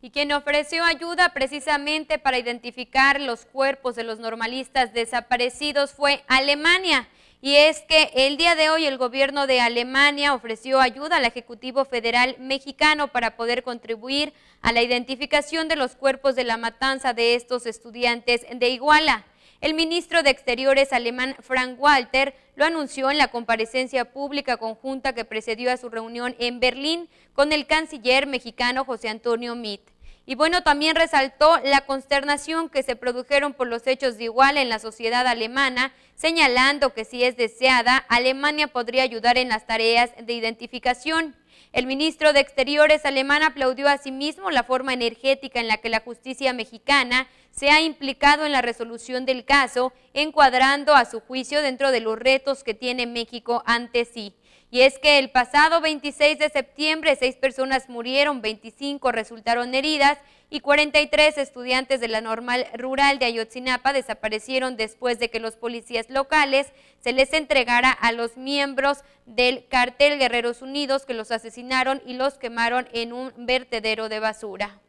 y quien ofreció ayuda precisamente para identificar los cuerpos de los normalistas desaparecidos fue Alemania. Y es que el día de hoy el gobierno de Alemania ofreció ayuda al Ejecutivo Federal Mexicano para poder contribuir a la identificación de los cuerpos de la matanza de estos estudiantes de Iguala. El ministro de Exteriores alemán Frank Walter lo anunció en la comparecencia pública conjunta que precedió a su reunión en Berlín con el canciller mexicano José Antonio Mitt. Y bueno, también resaltó la consternación que se produjeron por los hechos de igual en la sociedad alemana, señalando que si es deseada, Alemania podría ayudar en las tareas de identificación. El ministro de Exteriores alemán aplaudió asimismo la forma energética en la que la justicia mexicana se ha implicado en la resolución del caso, encuadrando a su juicio dentro de los retos que tiene México ante sí. Y es que el pasado 26 de septiembre seis personas murieron, 25 resultaron heridas y 43 estudiantes de la normal rural de Ayotzinapa desaparecieron después de que los policías locales se les entregara a los miembros del cartel Guerreros Unidos que los asesinaron y los quemaron en un vertedero de basura.